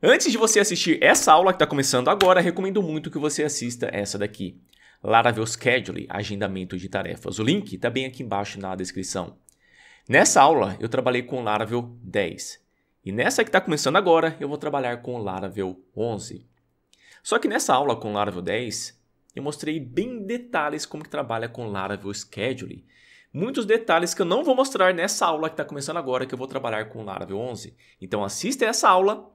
Antes de você assistir essa aula que está começando agora, recomendo muito que você assista essa daqui. Laravel Schedule, agendamento de tarefas. O link está bem aqui embaixo na descrição. Nessa aula, eu trabalhei com Laravel 10. E nessa que está começando agora, eu vou trabalhar com Laravel 11. Só que nessa aula com Laravel 10, eu mostrei bem detalhes como que trabalha com Laravel Schedule. Muitos detalhes que eu não vou mostrar nessa aula que está começando agora, que eu vou trabalhar com Laravel 11. Então assista essa aula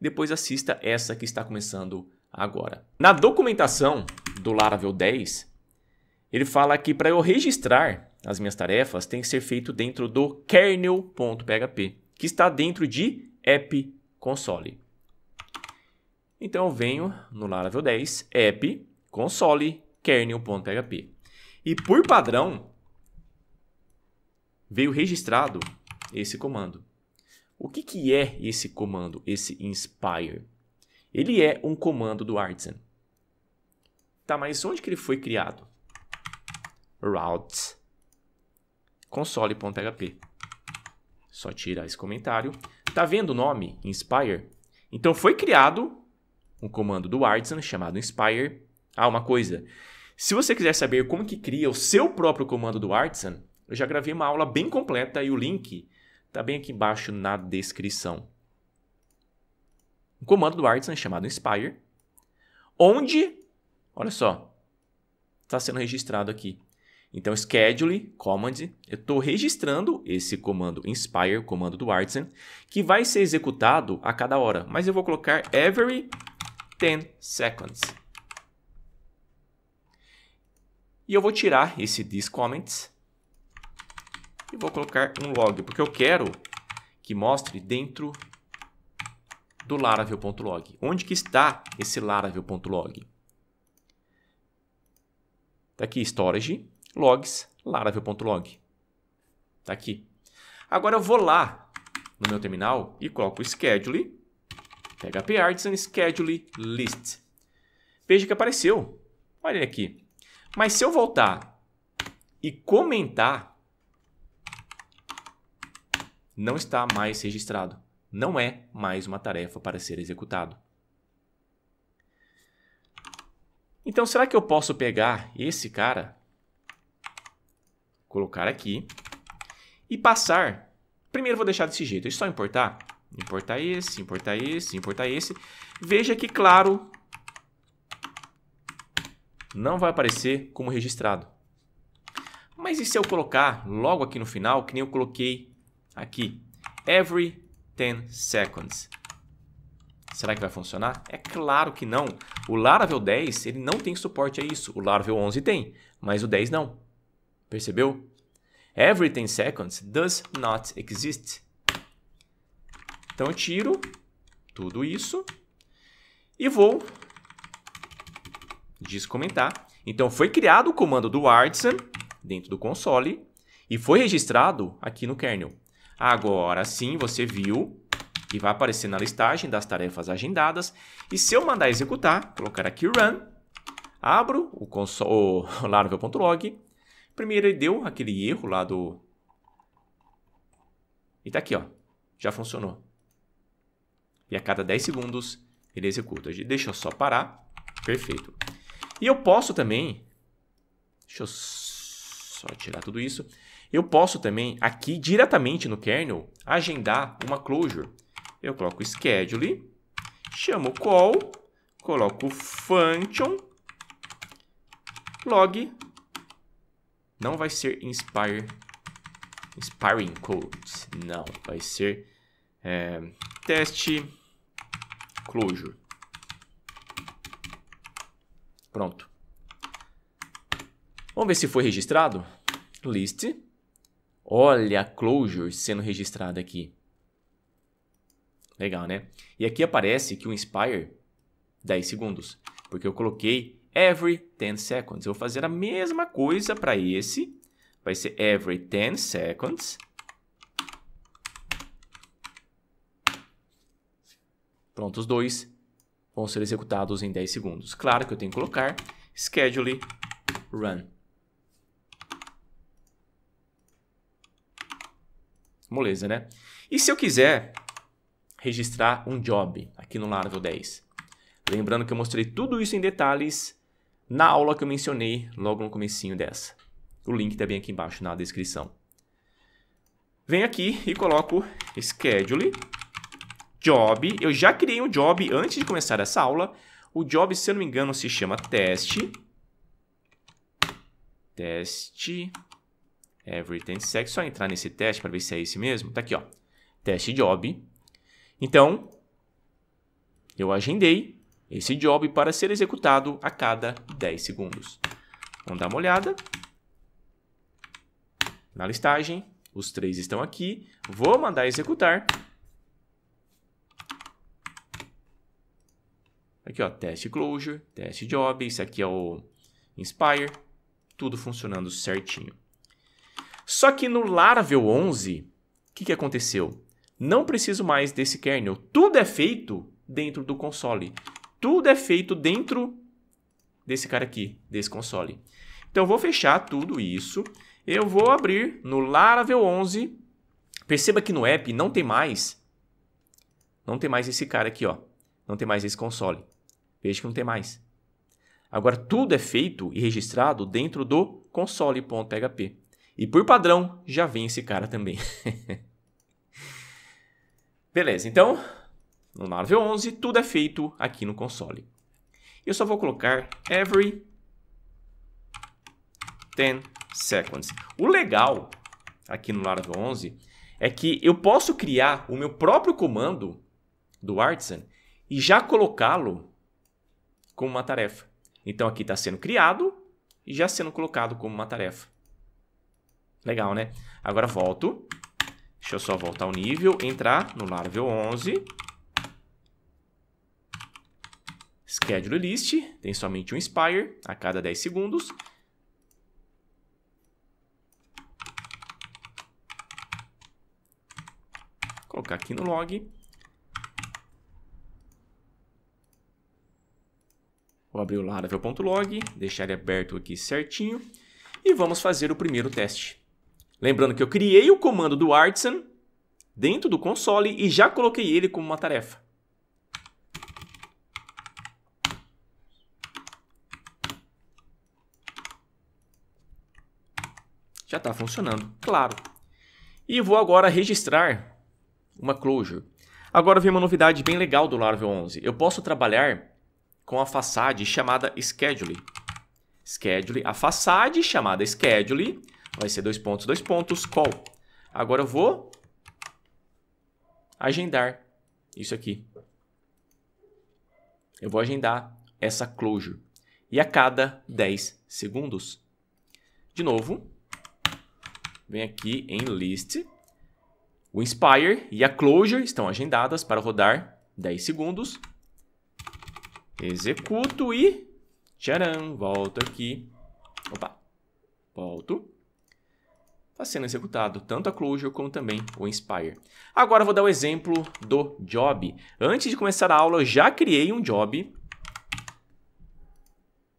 depois assista essa que está começando agora. Na documentação do Laravel 10, ele fala que para eu registrar as minhas tarefas tem que ser feito dentro do kernel.php, que está dentro de app console. Então eu venho no Laravel 10, app console kernel.php. E por padrão veio registrado esse comando. O que, que é esse comando, esse inspire? Ele é um comando do Artisan. Tá, mas onde que ele foi criado? Routes. Console.php. Só tirar esse comentário. Tá vendo o nome Inspire? Então foi criado um comando do Artisan chamado Inspire. Ah, uma coisa. Se você quiser saber como que cria o seu próprio comando do Artisan, eu já gravei uma aula bem completa e o link Está bem aqui embaixo na descrição. Um comando do Artisan chamado Inspire, onde, olha só, está sendo registrado aqui. Então, schedule, command, eu estou registrando esse comando inspire, o comando do Artisan, que vai ser executado a cada hora, mas eu vou colocar every 10 seconds. E eu vou tirar esse this comments e vou colocar um log, porque eu quero que mostre dentro do laravel.log. Onde que está esse laravel.log? Está aqui, storage, logs, laravel.log. Está aqui. Agora eu vou lá no meu terminal e coloco schedule, php artisan schedule list. Veja que apareceu. Olha aqui. Mas se eu voltar e comentar não está mais registrado. Não é mais uma tarefa para ser executado. Então, será que eu posso pegar esse cara, colocar aqui e passar? Primeiro vou deixar desse jeito, é só importar. Importar esse, importar esse, importar esse. Veja que, claro, não vai aparecer como registrado. Mas e se eu colocar logo aqui no final, que nem eu coloquei aqui. Every 10 seconds. Será que vai funcionar? É claro que não. O Laravel 10 ele não tem suporte a isso. O Laravel 11 tem, mas o 10 não. Percebeu? Every 10 seconds does not exist. Então eu tiro tudo isso e vou descomentar. Então foi criado o comando do Artisan dentro do console e foi registrado aqui no kernel. Agora sim, você viu que vai aparecer na listagem das tarefas agendadas. E se eu mandar executar, colocar aqui run, abro o, console, o laravel.log. Primeiro ele deu aquele erro lá do... E tá aqui, ó. Já funcionou. E a cada 10 segundos ele executa. Deixa eu só parar. Perfeito. E eu posso também... Deixa eu só tirar tudo isso. Eu posso também, aqui diretamente no kernel, agendar uma closure. Eu coloco schedule, chamo call, coloco function, log, não vai ser inspire, inspiring codes, não, vai ser é, teste closure. Pronto. Vamos ver se foi registrado? List Olha a closure sendo registrada aqui. Legal, né? E aqui aparece que o inspire 10 segundos, porque eu coloquei every 10 seconds. Eu vou fazer a mesma coisa para esse. Vai ser every 10 seconds. Pronto, os dois vão ser executados em 10 segundos. Claro que eu tenho que colocar schedule run. Moleza, né? E se eu quiser registrar um job aqui no Laravel 10? Lembrando que eu mostrei tudo isso em detalhes na aula que eu mencionei logo no comecinho dessa. O link está bem aqui embaixo na descrição. Venho aqui e coloco schedule job. Eu já criei um job antes de começar essa aula. O job, se eu não me engano, se chama teste. Teste Everything Sex. Só entrar nesse teste para ver se é esse mesmo. Tá aqui, ó. Teste job. Então, eu agendei esse job para ser executado a cada 10 segundos. Vamos dar uma olhada. Na listagem, os três estão aqui. Vou mandar executar. Aqui, ó, teste closure, teste job, isso aqui é o inspire, tudo funcionando certinho. Só que no Laravel 11, o que, que aconteceu? Não preciso mais desse kernel. Tudo é feito dentro do console. Tudo é feito dentro desse cara aqui, desse console. Então, eu vou fechar tudo isso. Eu vou abrir no Laravel 11. Perceba que no app não tem mais. Não tem mais esse cara aqui, ó. Não tem mais esse console. Veja que não tem mais. Agora, tudo é feito e registrado dentro do console.php. E por padrão, já vem esse cara também. Beleza, então, no Narvel 11, tudo é feito aqui no console. Eu só vou colocar every 10 seconds. O legal aqui no Laravel 11 é que eu posso criar o meu próprio comando do Artisan e já colocá-lo como uma tarefa. Então aqui está sendo criado e já sendo colocado como uma tarefa. Legal, né? Agora volto. Deixa eu só voltar o nível, entrar no Laravel 11. Schedule List, tem somente um expire a cada 10 segundos. colocar aqui no log. Vou abrir o laravel.log, deixar ele aberto aqui certinho. E vamos fazer o primeiro teste. Lembrando que eu criei o comando do artisan dentro do console e já coloquei ele como uma tarefa. Já está funcionando, claro. E vou agora registrar uma closure. Agora vem uma novidade bem legal do Laravel 11. Eu posso trabalhar com a façade chamada schedule. Schedule, a façade chamada schedule Vai ser dois pontos, dois pontos, call. Agora eu vou agendar isso aqui. Eu vou agendar essa closure. E a cada 10 segundos. De novo, vem aqui em list. O inspire e a closure estão agendadas para rodar 10 segundos. Executo e... Tcharam! Volto aqui. Opa! Volto está sendo executado, tanto a Clojure como também o Inspire. Agora vou dar o um exemplo do job. Antes de começar a aula, eu já criei um job.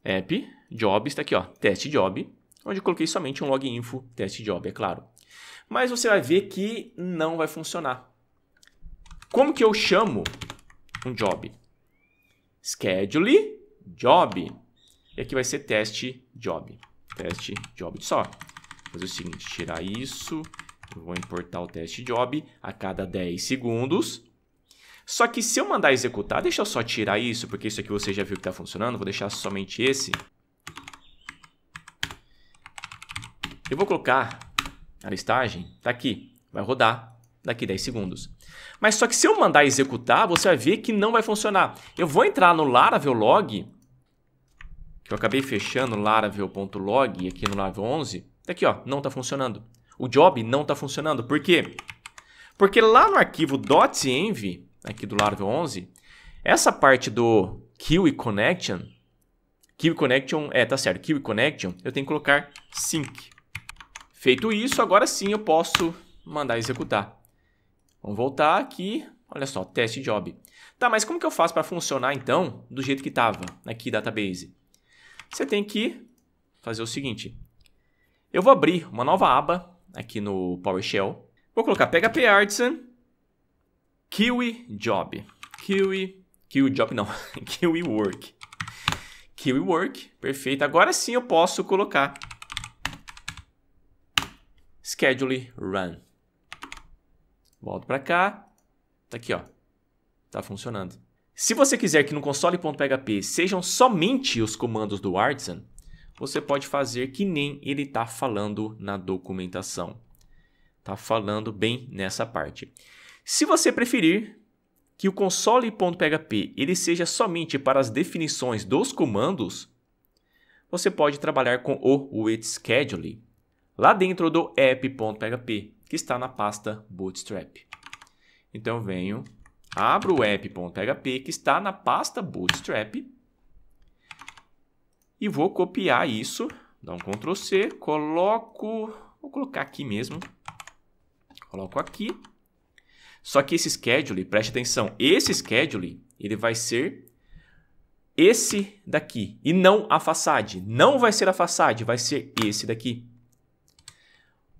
App, job, está aqui, ó, teste job, onde eu coloquei somente um log info teste job, é claro. Mas você vai ver que não vai funcionar. Como que eu chamo um job? Schedule job. E aqui vai ser teste job. Teste job só fazer o seguinte, tirar isso, vou importar o teste job a cada 10 segundos. Só que se eu mandar executar, deixa eu só tirar isso, porque isso aqui você já viu que está funcionando, vou deixar somente esse. Eu vou colocar a listagem, está aqui, vai rodar daqui 10 segundos. Mas só que se eu mandar executar, você vai ver que não vai funcionar. Eu vou entrar no Laravel log, que eu acabei fechando laravel.log aqui no Laravel 11, Tá aqui, ó, não está funcionando. O job não está funcionando. Por quê? Porque lá no arquivo .env, aqui do Laravel 11, essa parte do queue connection, queue connection, é, tá certo, queue connection, eu tenho que colocar sync. Feito isso, agora sim eu posso mandar executar. Vamos voltar aqui, olha só, teste job. Tá, mas como que eu faço para funcionar então do jeito que estava aqui database? Você tem que fazer o seguinte, eu vou abrir uma nova aba aqui no PowerShell. Vou colocar PHP Artisan, Kiwi Job. Kiwi, Kiwi Job não, Kiwi Work. Kiwi Work, perfeito. Agora sim eu posso colocar Schedule Run. Volto para cá. Tá aqui, ó. Tá funcionando. Se você quiser que no console.php sejam somente os comandos do Artisan, você pode fazer que nem ele está falando na documentação. Está falando bem nessa parte. Se você preferir que o console.php ele seja somente para as definições dos comandos, você pode trabalhar com o WithSchedule lá dentro do app.php, que está na pasta Bootstrap. Então venho, abro o app.php que está na pasta Bootstrap e vou copiar isso, dar um Ctrl C, coloco... Vou colocar aqui mesmo. Coloco aqui. Só que esse schedule, preste atenção, esse schedule, ele vai ser esse daqui e não a façade. Não vai ser a façade, vai ser esse daqui.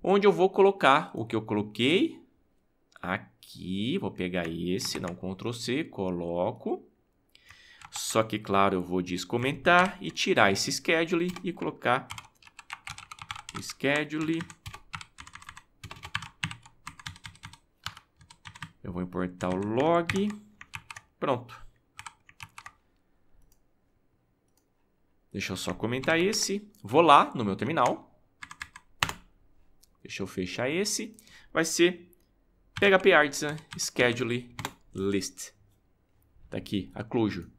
Onde eu vou colocar o que eu coloquei aqui, vou pegar esse, não Ctrl C, coloco. Só que, claro, eu vou descomentar e tirar esse schedule e colocar schedule. Eu vou importar o log. Pronto. Deixa eu só comentar esse. Vou lá no meu terminal. Deixa eu fechar esse. Vai ser php artisan schedule list. Está aqui, a closure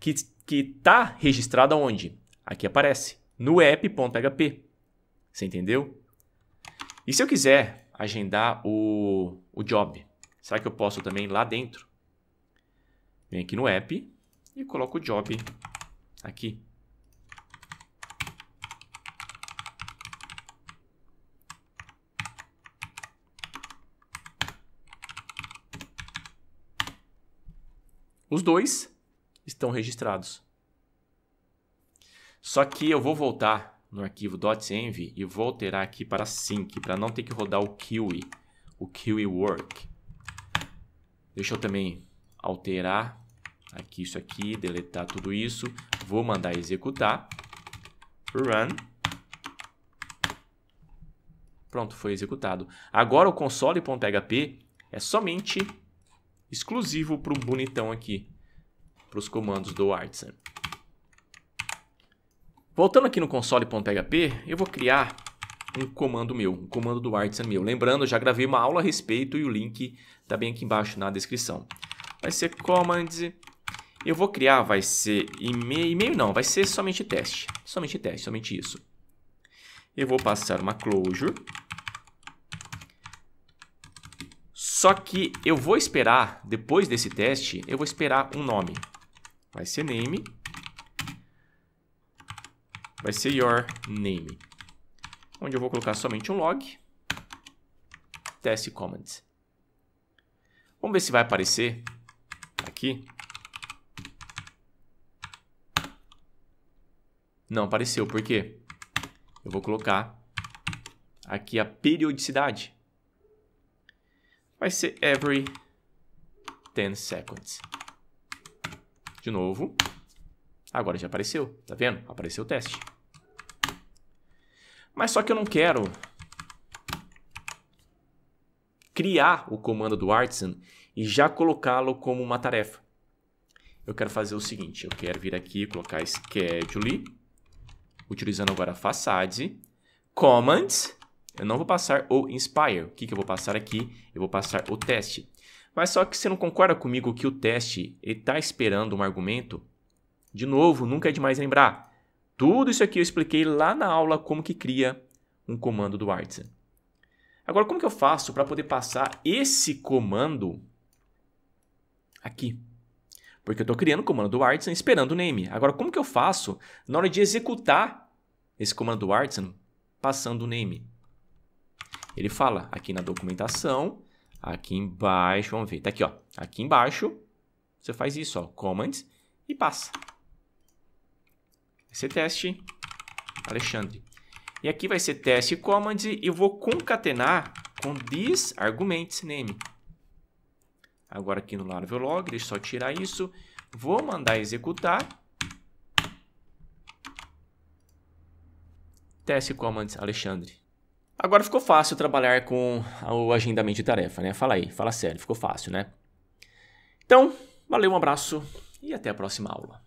que está registrada onde? Aqui aparece, no app.php. Você entendeu? E se eu quiser agendar o, o job, será que eu posso também lá dentro? Vem aqui no app e coloco o job aqui. Os dois estão registrados. Só que eu vou voltar no arquivo .env e vou alterar aqui para sync, para não ter que rodar o QE, o QE work. Deixa eu também alterar aqui isso aqui, deletar tudo isso. Vou mandar executar. Run. Pronto, foi executado. Agora o console.php é somente exclusivo para o bonitão aqui para os comandos do Artisan. Voltando aqui no console.php, eu vou criar um comando meu, um comando do Artisan meu. Lembrando, já gravei uma aula a respeito e o link está bem aqui embaixo na descrição. Vai ser command, eu vou criar, vai ser e-mail, e-mail não, vai ser somente teste, somente teste, somente isso. Eu vou passar uma closure, só que eu vou esperar, depois desse teste, eu vou esperar um nome vai ser name, vai ser your name, onde eu vou colocar somente um log, test command. Vamos ver se vai aparecer aqui. Não apareceu, por quê? Eu vou colocar aqui a periodicidade. Vai ser every 10 seconds de novo. Agora já apareceu, tá vendo? Apareceu o teste. Mas só que eu não quero criar o comando do artisan e já colocá-lo como uma tarefa. Eu quero fazer o seguinte, eu quero vir aqui e colocar schedule, utilizando agora a facade, commands, eu não vou passar o inspire. O que, que eu vou passar aqui? Eu vou passar o teste. Mas só que você não concorda comigo que o teste está esperando um argumento? De novo, nunca é demais lembrar. Tudo isso aqui eu expliquei lá na aula como que cria um comando do Artisan. Agora, como que eu faço para poder passar esse comando aqui? Porque eu estou criando o comando do Artisan esperando o name. Agora, como que eu faço na hora de executar esse comando do Artisan passando o name? Ele fala aqui na documentação Aqui embaixo, vamos ver, tá aqui, ó. Aqui embaixo, você faz isso, ó, commands e passa. Esse teste, Alexandre. E aqui vai ser teste commands e eu vou concatenar com this arguments name. Agora aqui no Laravel log, deixa eu só tirar isso. Vou mandar executar. Teste commands Alexandre. Agora ficou fácil trabalhar com o agendamento de tarefa, né? Fala aí, fala sério, ficou fácil, né? Então, valeu, um abraço e até a próxima aula.